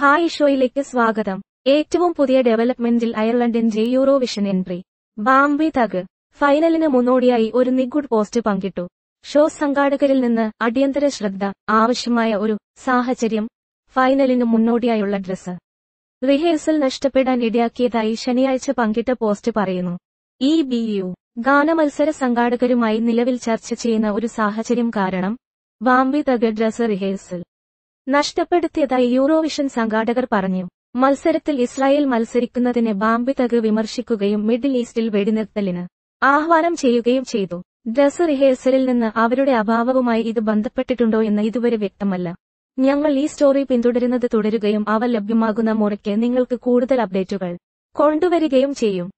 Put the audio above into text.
hi ഷോയിലേക്ക് സ്വാഗതം ഏറ്റവും പുതിയ ഡെവലപ്മെന്റിൽ അയർലൻഡിന്റെ യൂറോവിഷൻ എൻട്രി ബാംബി തഗ് ഫൈനലിന് മുന്നോടിയായി ഒരു നിഗുഡ് പോസ്റ്റ് പങ്കിട്ടു ഷോ സംഘാടകരിൽ നിന്ന് അടിയന്തര ശ്രദ്ധ ആവശ്യമായ ഒരു സാഹചര്യം ഫൈനലിന് മുന്നോടിയായുള്ള ഡ്രസ് റിഹേഴ്സൽ നഷ്ടപ്പെടാൻ ഇടയാക്കിയതായി ശനിയാഴ്ച പങ്കിട്ട പോസ്റ്റ് പറയുന്നു ഇ ബി യു ഗാനമത്സര സംഘാടകരുമായി നിലവിൽ ചർച്ച ചെയ്യുന്ന ഒരു സാഹചര്യം കാരണം ബാംബി തഗ് ഡ്രസ് റിഹേഴ്സൽ നഷ്ടപ്പെടുത്തിയതായി യൂറോവിഷൻ സംഘാടകർ പറഞ്ഞു മത്സരത്തിൽ ഇസ്രായേൽ മത്സരിക്കുന്നതിനെ ബാംബിതക് വിമർശിക്കുകയും മിഡിൽ ഈസ്റ്റിൽ വെടിനിർത്തലിന് ആഹ്വാനം ചെയ്യുകയും ചെയ്തു ഡ്രസ് റിഹേഴ്സലിൽ നിന്ന് അവരുടെ അഭാവവുമായി ഇത് ബന്ധപ്പെട്ടിട്ടുണ്ടോ എന്ന് ഇതുവരെ വ്യക്തമല്ല ഞങ്ങൾ ഈ സ്റ്റോറി പിന്തുടരുന്നത് തുടരുകയും അവ ലഭ്യമാകുന്ന മുറയ്ക്ക് നിങ്ങൾക്ക് കൂടുതൽ അപ്ഡേറ്റുകൾ കൊണ്ടുവരികയും ചെയ്യും